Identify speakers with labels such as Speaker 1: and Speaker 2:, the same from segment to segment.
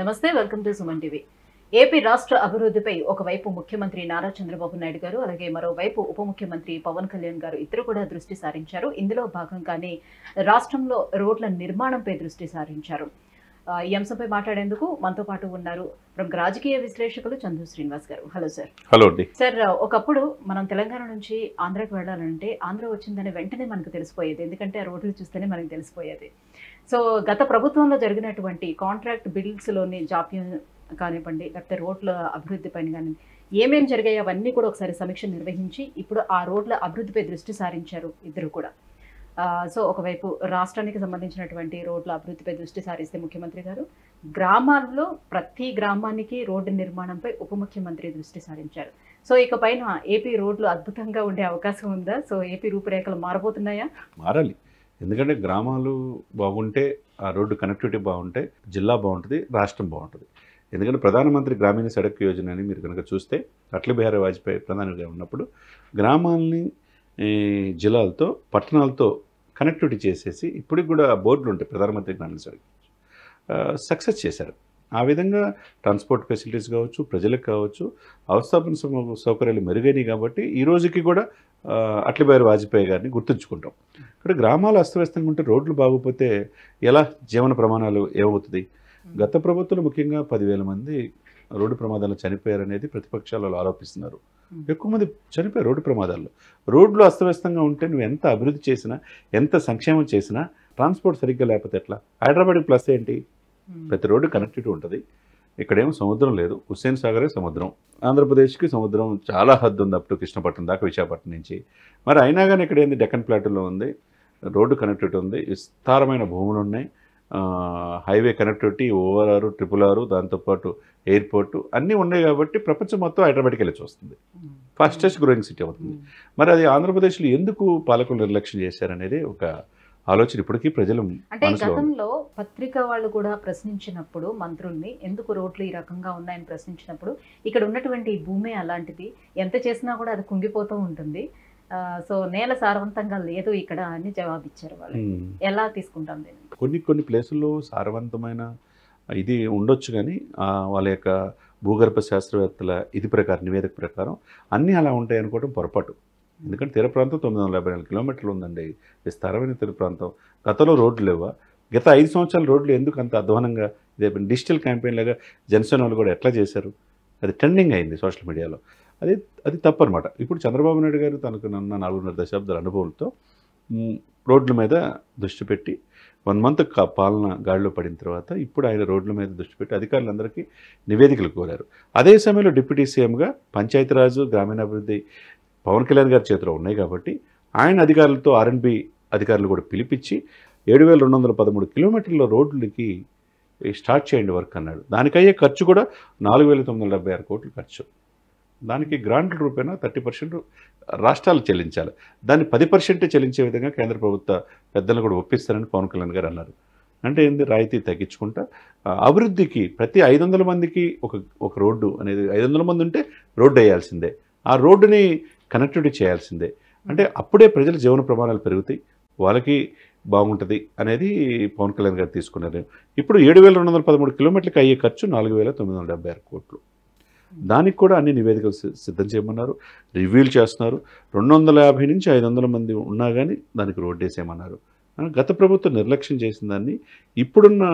Speaker 1: నమస్తే welcome to Suman TV AP రాష్ట్ర అభివృద్ధిపై ఒకవైపు ముఖ్యమంత్రి నారా చంద్రబాబు నాయుడు గారు అలాగే మరోవైపు ఉప ముఖ్యమంత్రి పవన్ కళ్యాణ్ గారు ఇద్దరు కూడా దృష్టి సారించారు ఇందులో భాగంగానే రాష్ట్రంలో రోడ్ల నిర్మాణంపై దృష్టి సారించారు ఈ అంశంపై మాట్లాడేందుకు మనతో పాటు ఉన్నారు ప్రముఖ రాజకీయ విశ్లేషకులు చందు శ్రీనివాస్ గారు హలో సార్ హలో అండి సార్ ఒకప్పుడు మనం తెలంగాణ నుంచి ఆంధ్రాకి వెళ్ళాలంటే ఆంధ్ర వచ్చిందని వెంటనే మనకు తెలిసిపోయేది ఎందుకంటే ఆ రోడ్లు చూస్తేనే మనకు తెలిసిపోయేది సో గత ప్రభుత్వంలో జరిగినటువంటి కాంట్రాక్ట్ లోని జాప్యం కానివ్వండి లేకపోతే రోడ్ల అభివృద్ధి పైన కానీ ఏమేమి జరిగాయి అవన్నీ కూడా ఒకసారి సమీక్ష నిర్వహించి ఇప్పుడు ఆ రోడ్ల అభివృద్ధిపై దృష్టి సారించారు ఇద్దరు కూడా సో ఒకవైపు రాష్ట్రానికి సంబంధించినటువంటి రోడ్ల అభివృద్ధిపై దృష్టి సారిస్తే ముఖ్యమంత్రి గారు గ్రామాల్లో ప్రతి గ్రామానికి రోడ్డు నిర్మాణంపై ఉప ముఖ్యమంత్రి దృష్టి సారించారు సో ఇక పైన ఏపీ రోడ్లు అద్భుతంగా ఉండే అవకాశం ఉందా సో ఏపీ రూపురేఖలు మారబోతున్నాయా
Speaker 2: మారాలి ఎందుకంటే గ్రామాలు బాగుంటే ఆ రోడ్డు కనెక్టివిటీ బాగుంటే జిల్లా బాగుంటుంది రాష్ట్రం బాగుంటుంది ఎందుకంటే ప్రధానమంత్రి గ్రామీణ సడక్ యోజన అని మీరు కనుక చూస్తే అట్ల బిహారీ వాజ్పేయి ప్రధానిగా ఉన్నప్పుడు గ్రామాలని జిల్లాలతో పట్టణాలతో కనెక్టివిటీ చేసేసి ఇప్పటికి కూడా బోర్డులు ఉంటాయి ప్రధానమంత్రి గ్రామీణ సక్సెస్ చేశారు ఆ విధంగా ట్రాన్స్పోర్ట్ ఫెసిలిటీస్ కావచ్చు ప్రజలకు కావచ్చు అవస్థాపన సౌకర్యాలు మెరుగైనవి కాబట్టి ఈ రోజుకి కూడా అట్లబారి వాజ్పేయి గారిని గుర్తుంచుకుంటాం ఇక్కడ గ్రామాలు అస్తవ్యస్తంగా ఉంటే రోడ్లు బాగోపోతే ఎలా జీవన ప్రమాణాలు ఏమవుతుంది గత ప్రభుత్వంలో ముఖ్యంగా పదివేల మంది రోడ్డు ప్రమాదాల్లో చనిపోయారనేది ప్రతిపక్షాలు ఆరోపిస్తున్నారు ఎక్కువ మంది చనిపోయారు రోడ్డు ప్రమాదాల్లో రోడ్లు అస్తవ్యస్తంగా ఉంటే నువ్వు ఎంత అభివృద్ధి చేసినా ఎంత సంక్షేమం చేసినా ట్రాన్స్పోర్ట్ సరిగ్గా లేకపోతే ఎట్లా హైదరాబాద్ ప్లస్ ఏంటి ప్రతి రోడ్డు కనెక్టివిటీ ఉంటుంది ఇక్కడేమో సముద్రం లేదు హుస్సేన్ సాగరే సముద్రం ఆంధ్రప్రదేశ్కి సముద్రం చాలా హద్దు ఉంది అప్పుడు కృష్ణపట్నం దాకా విశాఖపట్నం నుంచి మరి అయినా కానీ ఇక్కడ ఏంది డెక్కన్ ప్లాట్లో ఉంది రోడ్డు కనెక్టివిటీ ఉంది విస్తారమైన భూములు ఉన్నాయి హైవే కనెక్టివిటీ ఓవర్ ఆరు ట్రిపుల్ ఆరు దాంతోపాటు ఎయిర్పోర్టు అన్నీ ఉన్నాయి కాబట్టి ప్రపంచం మొత్తం హైదరాబాద్కి వెళ్ళి చూస్తుంది ఫాస్టెస్ట్ గ్రోయింగ్ సిటీ అవుతుంది hmm. మరి అది ఆంధ్రప్రదేశ్లో ఎందుకు పాలకులు నిర్లక్ష్యం చేశారనేది ఒక ఆలోచన ఇప్పటికీ ప్రజలు అంటే గతంలో
Speaker 1: పత్రిక వాళ్ళు కూడా ప్రశ్నించినప్పుడు మంత్రుల్ని ఎందుకు రోడ్లు ఈ రకంగా ఉన్నాయని ప్రశ్నించినప్పుడు ఇక్కడ ఉన్నటువంటి భూమి అలాంటిది ఎంత చేసినా కూడా అది కుంగిపోతూ ఉంటుంది సో నేల సారవంతంగా లేదు ఇక్కడ అని జవాబిచ్చారు వాళ్ళు ఎలా తీసుకుంటాం దీన్ని
Speaker 2: కొన్ని కొన్ని ప్లేసుల్లో సారవంతమైన ఇది ఉండొచ్చు కానీ వాళ్ళ యొక్క భూగర్భ శాస్త్రవేత్తల ఇది ప్రకారం నివేదిక ప్రకారం అన్నీ అలా ఉంటాయి అనుకోవడం పొరపాటు ఎందుకంటే తీర ప్రాంతం తొమ్మిది వందల యాభై నాలుగు కిలోమీటర్లు ఉందండి విస్తారమైన తీర ప్రాంతం గతంలో రోడ్లు లేవా గత ఐదు సంవత్సరాల రోడ్లు ఎందుకు అంత అధ్వానంగా ఇదే డిజిటల్ క్యాంపెయిన్ లాగా జనసేన వాళ్ళు కూడా ఎట్లా చేశారు అది ట్రెండింగ్ అయింది సోషల్ మీడియాలో అదే అది అనమాట ఇప్పుడు చంద్రబాబు నాయుడు గారు తనకు నన్న నాలుగున్నర దశాబ్దాల అనుభవంతో రోడ్ల మీద దృష్టి పెట్టి వన్ మంత్ పాలన గాడిలో పడిన తర్వాత ఇప్పుడు ఆయన రోడ్ల మీద దృష్టి పెట్టి అధికారులందరికీ నివేదికలు కోరారు అదే సమయంలో డిప్యూటీ సీఎంగా పంచాయతీరాజు గ్రామీణాభివృద్ధి పవన్ కళ్యాణ్ గారి చేతిలో ఉన్నాయి కాబట్టి ఆయన అధికారులతో ఆర్ఎన్బి అధికారులు కూడా పిలిపించి ఏడు వేల రెండు వందల పదమూడు కిలోమీటర్ల రోడ్లకి స్టార్ట్ చేయండి వర్క్ అన్నాడు దానికయ్యే ఖర్చు కూడా నాలుగు వేల తొమ్మిది వందల డెబ్బై ఆరు కోట్లు ఖర్చు దానికి గ్రాంట్ రూపేణా థర్టీ పర్సెంట్ రాష్ట్రాలు చెల్లించాలి దాన్ని పది పర్సెంటే చెల్లించే విధంగా కేంద్ర ప్రభుత్వ పెద్దలు కూడా ఒప్పిస్తారని పవన్ కళ్యాణ్ గారు అన్నారు అంటే ఏంది రాయితీ తగ్గించుకుంటా అభివృద్ధికి ప్రతి ఐదు వందల మందికి ఒక ఒక రోడ్డు అనేది ఐదు వందల మంది ఉంటే రోడ్డు వేయాల్సిందే ఆ రోడ్డుని కనెక్టివిటీ చేయాల్సిందే అంటే అప్పుడే ప్రజల జీవన ప్రమాణాలు పెరుగుతాయి వాళ్ళకి బాగుంటుంది అనేది పవన్ కళ్యాణ్ గారు తీసుకున్నారు ఇప్పుడు ఏడు వేల రెండు వందల పదమూడు కిలోమీటర్లకు అయ్యే ఖర్చు నాలుగు వేల తొమ్మిది వందల డెబ్బై ఆరు కోట్లు దానికి కూడా అన్ని నివేదికలు సిద్ధం చేయమన్నారు రివ్యూలు చేస్తున్నారు రెండు నుంచి ఐదు మంది ఉన్నా కానీ దానికి వేసేయమన్నారు గత ప్రభుత్వం నిర్లక్ష్యం చేసిన దాన్ని ఇప్పుడున్న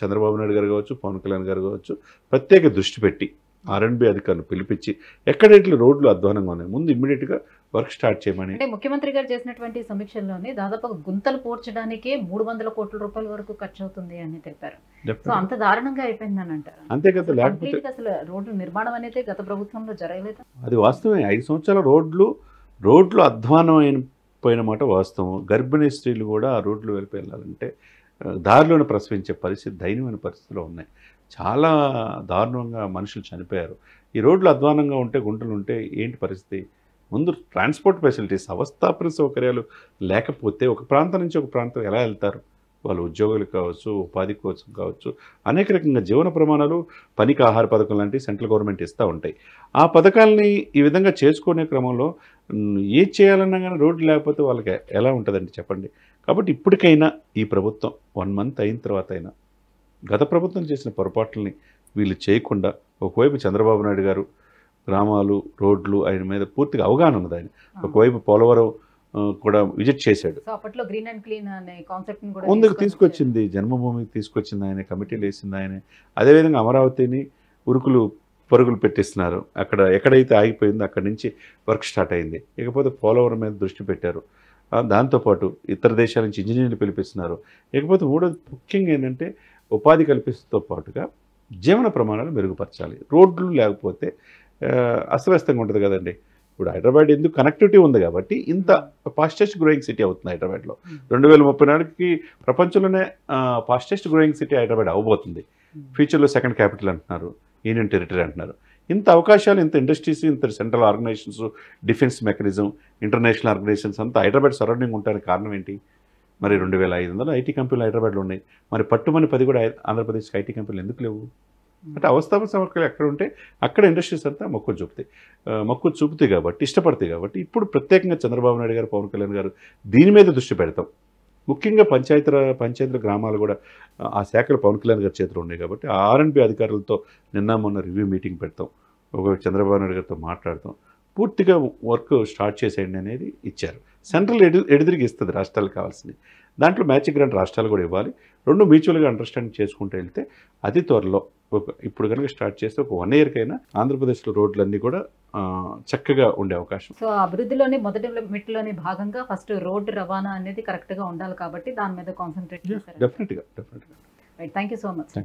Speaker 2: చంద్రబాబు నాయుడు గారు కావచ్చు పవన్ కళ్యాణ్ గారు కావచ్చు ప్రత్యేక దృష్టి పెట్టి ఆర్ఎండ్బి అధికారులు పిలిపించి ఎక్కడెట్లు రోడ్లు అధ్వానంగా ఉన్నాయి ముందు ఇమ్మీడియట్గా వర్క్ స్టార్ట్ చేయమని అంటే
Speaker 1: ముఖ్యమంత్రి గారు చేసినటువంటి సమీక్షల్లోనే దాదాపు గుంతలు పోర్చడానికే మూడు వందల కోట్ల రూపాయల వరకు ఖర్చు అవుతుంది అని తెలిపారు సో అంత దారుణంగా అయిపోయిందని అంటారు
Speaker 2: అంతే కదా లేకపోతే
Speaker 1: అసలు రోడ్లు నిర్మాణం అనేది గత ప్రభుత్వంలో జరగలేదు
Speaker 2: అది వాస్తవమే ఐదు సంవత్సరాల రోడ్లు రోడ్లు అధ్వానం అయిపోయిన మాట వాస్తవం గర్భిణీ స్త్రీలు కూడా ఆ రోడ్లు వెళ్ళి వెళ్ళాలంటే దారిలోనే ప్రసవించే పరిస్థితి దైన్యమైన పరిస్థితిలో ఉన్నాయి చాలా దారుణంగా మనుషులు చనిపోయారు ఈ రోడ్లు అధ్వానంగా ఉంటే గుంటలు ఉంటే ఏంటి పరిస్థితి ముందు ట్రాన్స్పోర్ట్ ఫెసిలిటీస్ అవస్థాపన సౌకర్యాలు లేకపోతే ఒక ప్రాంతం నుంచి ఒక ప్రాంతం ఎలా వెళ్తారు వాళ్ళు ఉద్యోగులు కావచ్చు ఉపాధి కోసం కావచ్చు అనేక రకంగా జీవన ప్రమాణాలు పనికి ఆహార పథకం లాంటి సెంట్రల్ గవర్నమెంట్ ఇస్తూ ఉంటాయి ఆ పథకాలని ఈ విధంగా చేసుకునే క్రమంలో ఏ చేయాలన్నా కానీ రోడ్డు లేకపోతే వాళ్ళకి ఎలా ఉంటుందండి చెప్పండి కాబట్టి ఇప్పటికైనా ఈ ప్రభుత్వం వన్ మంత్ అయిన తర్వాత అయినా గత ప్రభుత్వం చేసిన పొరపాట్లని వీళ్ళు చేయకుండా ఒకవైపు చంద్రబాబు నాయుడు గారు గ్రామాలు రోడ్లు ఆయన మీద పూర్తిగా అవగాహన ఉన్నది ఆయన ఒకవైపు పోలవరం కూడా విజిట్ చేశాడు ముందుకు తీసుకొచ్చింది జన్మభూమికి తీసుకొచ్చింది ఆయన కమిటీలు వేసింది ఆయన అదేవిధంగా అమరావతిని ఉరుకులు పరుగులు పెట్టిస్తున్నారు అక్కడ ఎక్కడైతే ఆగిపోయిందో అక్కడ నుంచి వర్క్ స్టార్ట్ అయింది ఇకపోతే పోలవరం మీద దృష్టి పెట్టారు దాంతోపాటు ఇతర దేశాల నుంచి ఇంజనీర్లు పిలిపిస్తున్నారు ఇకపోతే మూడోది ముఖ్యంగా ఏంటంటే ఉపాధి కల్పిస్తూ పాటుగా జీవన ప్రమాణాలు మెరుగుపరచాలి రోడ్లు లేకపోతే అస్తవ్యస్తంగా ఉంటుంది కదండి ఇప్పుడు హైదరాబాద్ ఎందుకు కనెక్టివిటీ ఉంది కాబట్టి ఇంత ఫాస్టెస్ట్ గ్రోయింగ్ సిటీ అవుతుంది హైదరాబాద్లో hmm. రెండు వేల ముప్పై నాలుగుకి ప్రపంచంలోనే ఫాస్టెస్ట్ గ్రోయింగ్ సిటీ హైదరాబాద్ అవ్వబోతుంది ఫ్యూచర్లో సెకండ్ క్యాపిటల్ అంటున్నారు యూనియన్ టెరిటరీ అంటున్నారు ఇంత అవకాశాలు ఇంత ఇండస్ట్రీస్ ఇంత central organisations defence mechanism international organisations అంతా హైదరాబాద్ సరౌండింగ్ ఉంటానికి కారణం ఏంటి మరి రెండు వేల ఐదు వందలు ఐటీ కంపెనీలు హైదరాబాద్లో ఉన్నాయి మరి పట్టుమని పది కూడా ఆంధ్రప్రదేశ్కి ఐటీ కంపెనీలు ఎందుకు లేవు అంటే అవస్థాపన సమర్కలు ఎక్కడ ఉంటే అక్కడ ఇండస్ట్రీస్ అంతా మక్కువ చూపుతాయి మక్కు చూపుతాయి కాబట్టి ఇష్టపడతాయి కాబట్టి ఇప్పుడు ప్రత్యేకంగా చంద్రబాబు నాయుడు గారు పవన్ కళ్యాణ్ గారు దీని మీద దృష్టి పెడతాం ముఖ్యంగా పంచాయతీ పంచాయతీల గ్రామాలు కూడా ఆ శాఖలు పవన్ కళ్యాణ్ గారి చేతిలో ఉన్నాయి కాబట్టి ఆర్ఎన్బి అధికారులతో నిన్న మొన్న రివ్యూ మీటింగ్ పెడతాం ఒక చంద్రబాబు నాయుడు గారితో మాట్లాడతాం పూర్తిగా వర్క్ స్టార్ట్ చేసేయండి అనేది ఇచ్చారు సెంట్రల్ ఎడు ఎడుదిరిగి ఇస్తుంది రాష్ట్రాలు కావాల్సింది దాంట్లో మ్యాచింగ్ గ్రాంట్ రాష్ట్రాలు కూడా ఇవ్వాలి రెండు మ్యూచువల్గా అండర్స్టాండింగ్ చేసుకుంటూ వెళ్తే అతి త్వరలో ఒక ఇప్పుడు కనుక స్టార్ట్ చేస్తే ఒక వన్ ఇయర్ ఆంధ్రప్రదేశ్ ఆంధ్రప్రదేశ్లో రోడ్లన్నీ కూడా చక్కగా ఉండే అవకాశం
Speaker 1: సో అభివృద్ధిలోనే మొదటి మెట్లోని భాగంగా ఫస్ట్ రోడ్డు రవాణా అనేది కరెక్ట్గా ఉండాలి కాబట్టి దాని మీద కాన్సన్ట్రేట్ డెఫినెట్ గా థ్యాంక్ యూ సో మచ్